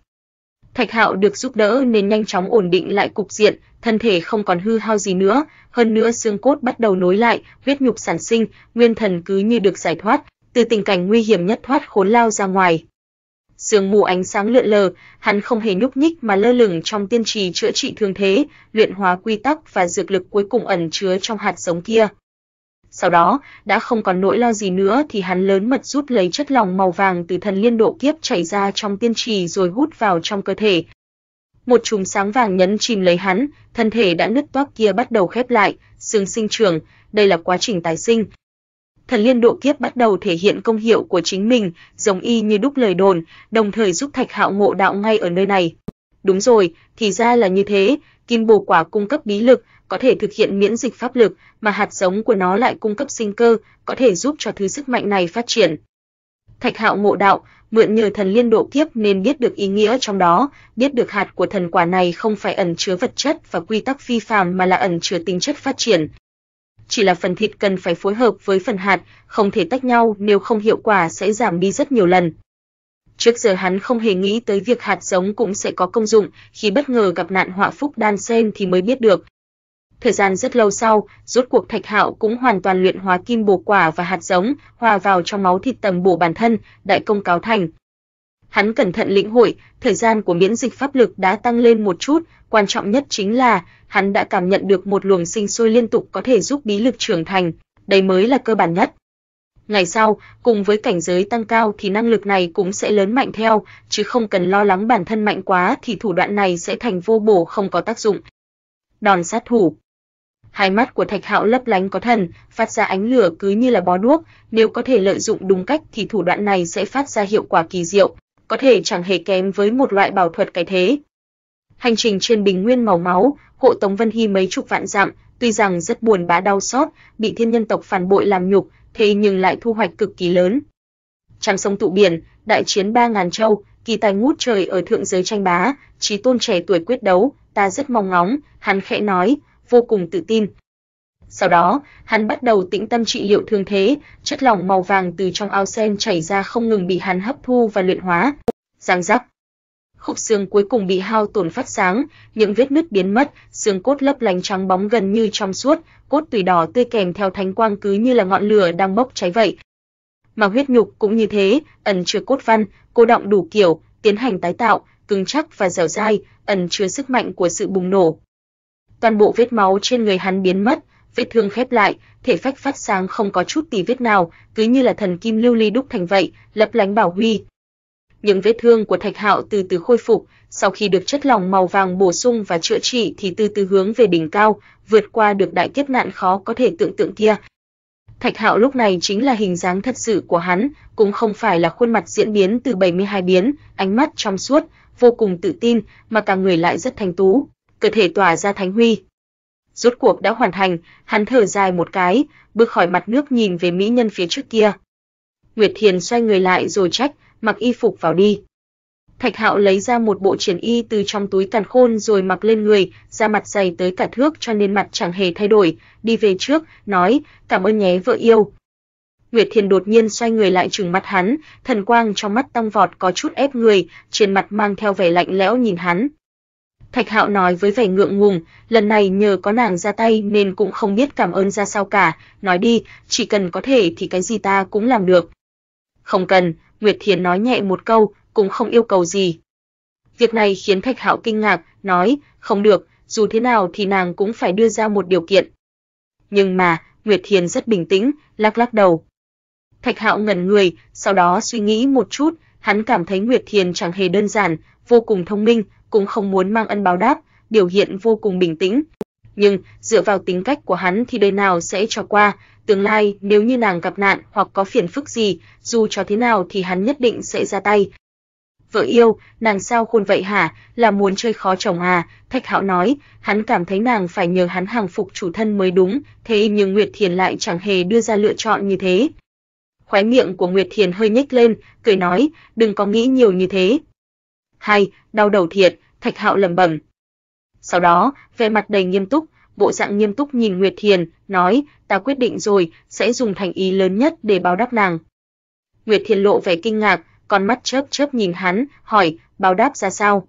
Thạch Hạo được giúp đỡ nên nhanh chóng ổn định lại cục diện, thân thể không còn hư hao gì nữa, hơn nữa xương cốt bắt đầu nối lại, huyết nhục sản sinh, nguyên thần cứ như được giải thoát, từ tình cảnh nguy hiểm nhất thoát khốn lao ra ngoài sương mù ánh sáng lượn lờ, hắn không hề nhúc nhích mà lơ lửng trong tiên trì chữa trị thương thế, luyện hóa quy tắc và dược lực cuối cùng ẩn chứa trong hạt giống kia. Sau đó, đã không còn nỗi lo gì nữa thì hắn lớn mật rút lấy chất lỏng màu vàng từ thần liên độ kiếp chảy ra trong tiên trì rồi hút vào trong cơ thể. Một chùm sáng vàng nhấn chìm lấy hắn, thân thể đã nứt toác kia bắt đầu khép lại, xương sinh trưởng, đây là quá trình tái sinh. Thần Liên Độ Kiếp bắt đầu thể hiện công hiệu của chính mình, giống y như đúc lời đồn, đồng thời giúp Thạch Hạo ngộ đạo ngay ở nơi này. Đúng rồi, thì ra là như thế, kim bồ quả cung cấp bí lực, có thể thực hiện miễn dịch pháp lực, mà hạt giống của nó lại cung cấp sinh cơ, có thể giúp cho thứ sức mạnh này phát triển. Thạch Hạo ngộ đạo, mượn nhờ thần liên độ kiếp nên biết được ý nghĩa trong đó, biết được hạt của thần quả này không phải ẩn chứa vật chất và quy tắc phi phàm mà là ẩn chứa tính chất phát triển, chỉ là phần thịt cần phải phối hợp với phần hạt, không thể tách nhau nếu không hiệu quả sẽ giảm đi rất nhiều lần. Trước giờ hắn không hề nghĩ tới việc hạt giống cũng sẽ có công dụng, khi bất ngờ gặp nạn họa phúc đan sen thì mới biết được. Thời gian rất lâu sau, rốt cuộc Thạch Hạo cũng hoàn toàn luyện hóa kim bổ quả và hạt giống, hòa vào trong máu thịt tầm bổ bản thân, đại công cáo thành. Hắn cẩn thận lĩnh hội, thời gian của miễn dịch pháp lực đã tăng lên một chút, quan trọng nhất chính là hắn đã cảm nhận được một luồng sinh sôi liên tục có thể giúp bí lực trưởng thành, đây mới là cơ bản nhất. Ngày sau, cùng với cảnh giới tăng cao thì năng lực này cũng sẽ lớn mạnh theo, chứ không cần lo lắng bản thân mạnh quá thì thủ đoạn này sẽ thành vô bổ không có tác dụng. Đòn sát thủ Hai mắt của Thạch Hạo lấp lánh có thần, phát ra ánh lửa cứ như là bó đuốc, nếu có thể lợi dụng đúng cách thì thủ đoạn này sẽ phát ra hiệu quả kỳ diệu có thể chẳng hề kém với một loại bảo thuật cái thế. Hành trình trên bình nguyên màu máu, hộ Tống Vân Hy mấy chục vạn dặm, tuy rằng rất buồn bã đau xót, bị thiên nhân tộc phản bội làm nhục, thế nhưng lại thu hoạch cực kỳ lớn. Trăng sông tụ biển, đại chiến ba ngàn châu, kỳ tài ngút trời ở thượng giới tranh bá, trí tôn trẻ tuổi quyết đấu, ta rất mong ngóng, hắn khẽ nói, vô cùng tự tin. Sau đó, hắn bắt đầu tĩnh tâm trị liệu thương thế, chất lỏng màu vàng từ trong ao sen chảy ra không ngừng bị hắn hấp thu và luyện hóa răng rắc. Khúc xương cuối cùng bị hao tổn phát sáng, những vết nứt biến mất, xương cốt lấp lánh trắng bóng gần như trong suốt, cốt tùy đỏ tươi kèm theo thánh quang cứ như là ngọn lửa đang bốc cháy vậy. Mà huyết nhục cũng như thế, ẩn chứa cốt văn, cô động đủ kiểu, tiến hành tái tạo, cứng chắc và dẻo dai, ẩn chứa sức mạnh của sự bùng nổ. Toàn bộ vết máu trên người hắn biến mất, vết thương khép lại, thể phách phát sáng không có chút tì vết nào, cứ như là thần kim lưu ly đúc thành vậy, lấp lánh bảo huy những vết thương của Thạch Hạo từ từ khôi phục, sau khi được chất lỏng màu vàng bổ sung và chữa trị thì từ từ hướng về đỉnh cao, vượt qua được đại kiếp nạn khó có thể tưởng tượng kia. Thạch Hạo lúc này chính là hình dáng thật sự của hắn, cũng không phải là khuôn mặt diễn biến từ 72 biến, ánh mắt trong suốt, vô cùng tự tin, mà cả người lại rất thanh tú, cơ thể tỏa ra thánh huy. Rốt cuộc đã hoàn thành, hắn thở dài một cái, bước khỏi mặt nước nhìn về mỹ nhân phía trước kia. Nguyệt Thiền xoay người lại rồi trách, mặc y phục vào đi. Thạch Hạo lấy ra một bộ triển y từ trong túi càn khôn rồi mặc lên người, da mặt dày tới cả thước cho nên mặt chẳng hề thay đổi, đi về trước, nói, cảm ơn nhé vợ yêu. Nguyệt Thiền đột nhiên xoay người lại trừng mắt hắn, thần quang trong mắt tăng vọt có chút ép người, trên mặt mang theo vẻ lạnh lẽo nhìn hắn. Thạch Hạo nói với vẻ ngượng ngùng, lần này nhờ có nàng ra tay nên cũng không biết cảm ơn ra sao cả, nói đi, chỉ cần có thể thì cái gì ta cũng làm được. Không cần, Nguyệt Thiền nói nhẹ một câu, cũng không yêu cầu gì. Việc này khiến Thạch Hạo kinh ngạc, nói, không được, dù thế nào thì nàng cũng phải đưa ra một điều kiện. Nhưng mà, Nguyệt Thiền rất bình tĩnh, lắc lắc đầu. Thạch Hạo ngẩn người, sau đó suy nghĩ một chút, hắn cảm thấy Nguyệt Thiền chẳng hề đơn giản, vô cùng thông minh, cũng không muốn mang ân báo đáp, biểu hiện vô cùng bình tĩnh. Nhưng, dựa vào tính cách của hắn thì đời nào sẽ cho qua, tương lai nếu như nàng gặp nạn hoặc có phiền phức gì, dù cho thế nào thì hắn nhất định sẽ ra tay. Vợ yêu, nàng sao khôn vậy hả, là muốn chơi khó chồng à, Thạch Hạo nói, hắn cảm thấy nàng phải nhờ hắn hàng phục chủ thân mới đúng, thế nhưng Nguyệt Thiền lại chẳng hề đưa ra lựa chọn như thế. Khóe miệng của Nguyệt Thiền hơi nhếch lên, cười nói, đừng có nghĩ nhiều như thế. hay đau đầu thiệt, Thạch Hạo lẩm bẩm. Sau đó, vẻ mặt đầy nghiêm túc, bộ dạng nghiêm túc nhìn Nguyệt Thiền, nói, ta quyết định rồi, sẽ dùng thành ý lớn nhất để báo đáp nàng. Nguyệt Thiền lộ vẻ kinh ngạc, con mắt chớp chớp nhìn hắn, hỏi, báo đáp ra sao?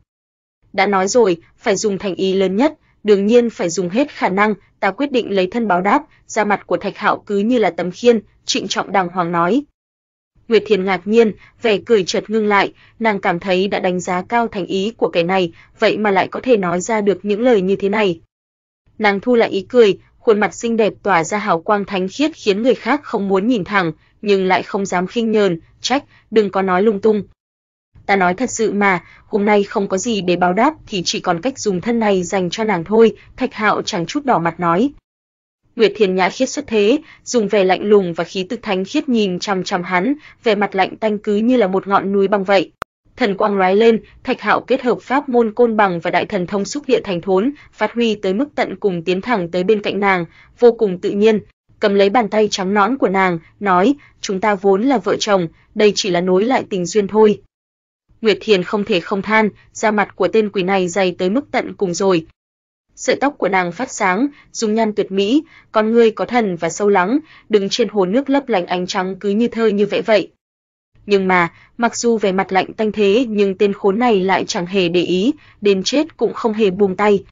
Đã nói rồi, phải dùng thành ý lớn nhất, đương nhiên phải dùng hết khả năng, ta quyết định lấy thân báo đáp, da mặt của Thạch Hạo cứ như là tấm khiên, trịnh trọng đàng hoàng nói. Nguyệt Thiền ngạc nhiên, vẻ cười chợt ngưng lại, nàng cảm thấy đã đánh giá cao thành ý của kẻ này, vậy mà lại có thể nói ra được những lời như thế này. Nàng thu lại ý cười, khuôn mặt xinh đẹp tỏa ra hào quang thánh khiết khiến người khác không muốn nhìn thẳng, nhưng lại không dám khinh nhờn, trách, đừng có nói lung tung. Ta nói thật sự mà, hôm nay không có gì để báo đáp thì chỉ còn cách dùng thân này dành cho nàng thôi, Thạch Hạo chẳng chút đỏ mặt nói. Nguyệt Thiền Nhã khiết xuất thế, dùng vẻ lạnh lùng và khí tức thánh khiết nhìn chằm chằm hắn, vẻ mặt lạnh tanh cứ như là một ngọn núi băng vậy thần quang lóe lên, Thạch Hạo kết hợp pháp môn côn bằng và đại thần thông xúc địa thành thốn, phát huy tới mức tận cùng tiến thẳng tới bên cạnh nàng, vô cùng tự nhiên, cầm lấy bàn tay trắng nõn của nàng, nói: "Chúng ta vốn là vợ chồng, đây chỉ là nối lại tình duyên thôi." Nguyệt Thiền không thể không than, da mặt của tên quỷ này dày tới mức tận cùng rồi. Sợi tóc của nàng phát sáng, dung nhan tuyệt mỹ, con ngươi có thần và sâu lắng, đứng trên hồ nước lấp lánh ánh trắng cứ như thơ như vẽ vậy. Nhưng mà, mặc dù về mặt lạnh tanh thế nhưng tên khốn này lại chẳng hề để ý, đến chết cũng không hề buông tay.